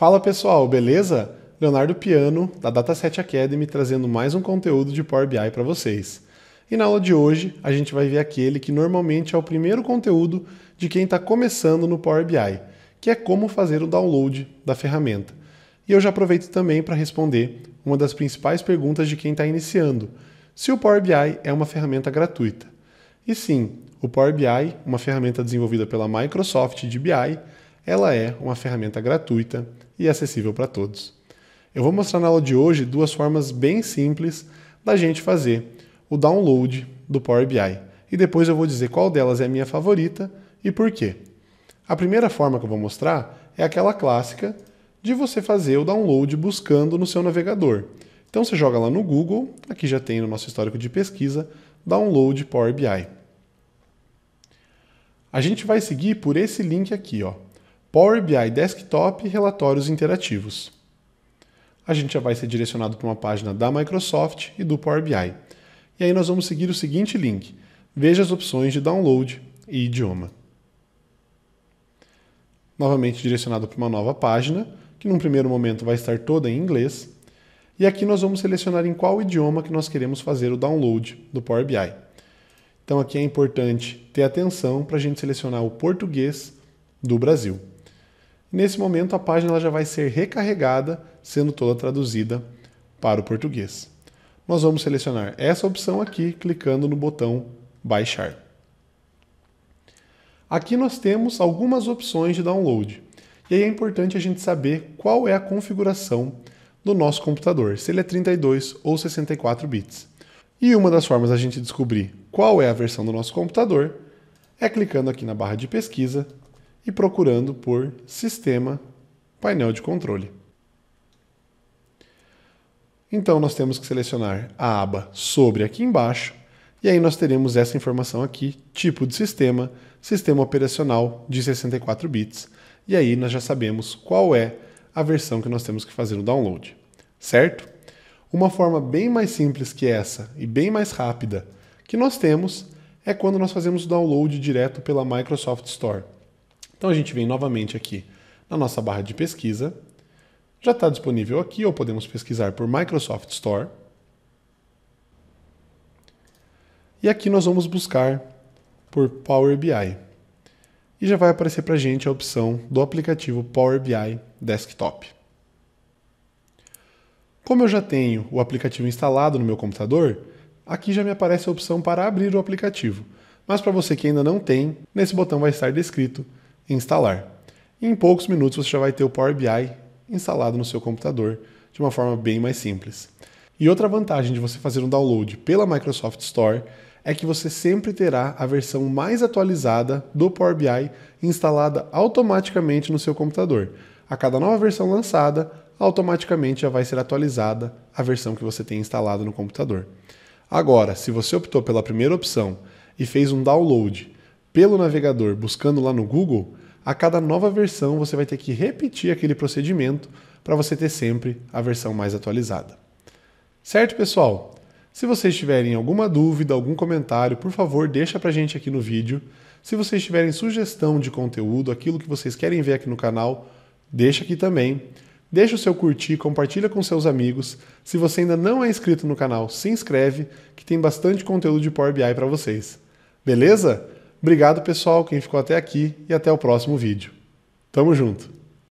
Fala pessoal, beleza? Leonardo Piano, da Dataset Academy, trazendo mais um conteúdo de Power BI para vocês. E na aula de hoje, a gente vai ver aquele que normalmente é o primeiro conteúdo de quem está começando no Power BI, que é como fazer o download da ferramenta. E eu já aproveito também para responder uma das principais perguntas de quem está iniciando: se o Power BI é uma ferramenta gratuita. E sim, o Power BI, uma ferramenta desenvolvida pela Microsoft de BI, ela é uma ferramenta gratuita e acessível para todos. Eu vou mostrar na aula de hoje duas formas bem simples da gente fazer o download do Power BI e depois eu vou dizer qual delas é a minha favorita e por quê. A primeira forma que eu vou mostrar é aquela clássica de você fazer o download buscando no seu navegador. Então você joga lá no Google, aqui já tem no nosso histórico de pesquisa, download Power BI. A gente vai seguir por esse link aqui, ó. Power BI Desktop e relatórios interativos. A gente já vai ser direcionado para uma página da Microsoft e do Power BI. E aí nós vamos seguir o seguinte link. Veja as opções de download e idioma. Novamente direcionado para uma nova página, que num primeiro momento vai estar toda em inglês. E aqui nós vamos selecionar em qual idioma que nós queremos fazer o download do Power BI. Então aqui é importante ter atenção para a gente selecionar o português do Brasil. Nesse momento, a página já vai ser recarregada, sendo toda traduzida para o português. Nós vamos selecionar essa opção aqui, clicando no botão Baixar. Aqui nós temos algumas opções de download. E aí é importante a gente saber qual é a configuração do nosso computador, se ele é 32 ou 64 bits. E uma das formas da gente descobrir qual é a versão do nosso computador é clicando aqui na barra de pesquisa e procurando por Sistema Painel de Controle. Então, nós temos que selecionar a aba Sobre aqui embaixo, e aí nós teremos essa informação aqui, tipo de sistema, sistema operacional de 64 bits, e aí nós já sabemos qual é a versão que nós temos que fazer o download, certo? Uma forma bem mais simples que essa e bem mais rápida que nós temos é quando nós fazemos o download direto pela Microsoft Store. Então a gente vem novamente aqui na nossa barra de pesquisa. Já está disponível aqui, ou podemos pesquisar por Microsoft Store. E aqui nós vamos buscar por Power BI. E já vai aparecer para a gente a opção do aplicativo Power BI Desktop. Como eu já tenho o aplicativo instalado no meu computador, aqui já me aparece a opção para abrir o aplicativo. Mas para você que ainda não tem, nesse botão vai estar descrito instalar. E em poucos minutos você já vai ter o Power BI instalado no seu computador de uma forma bem mais simples. E outra vantagem de você fazer um download pela Microsoft Store é que você sempre terá a versão mais atualizada do Power BI instalada automaticamente no seu computador. A cada nova versão lançada, automaticamente já vai ser atualizada a versão que você tem instalada no computador. Agora, se você optou pela primeira opção e fez um download pelo navegador, buscando lá no Google, a cada nova versão você vai ter que repetir aquele procedimento para você ter sempre a versão mais atualizada. Certo, pessoal? Se vocês tiverem alguma dúvida, algum comentário, por favor, deixa para a gente aqui no vídeo. Se vocês tiverem sugestão de conteúdo, aquilo que vocês querem ver aqui no canal, deixa aqui também. Deixa o seu curtir, compartilha com seus amigos. Se você ainda não é inscrito no canal, se inscreve, que tem bastante conteúdo de Power BI para vocês. Beleza? Obrigado, pessoal, quem ficou até aqui e até o próximo vídeo. Tamo junto!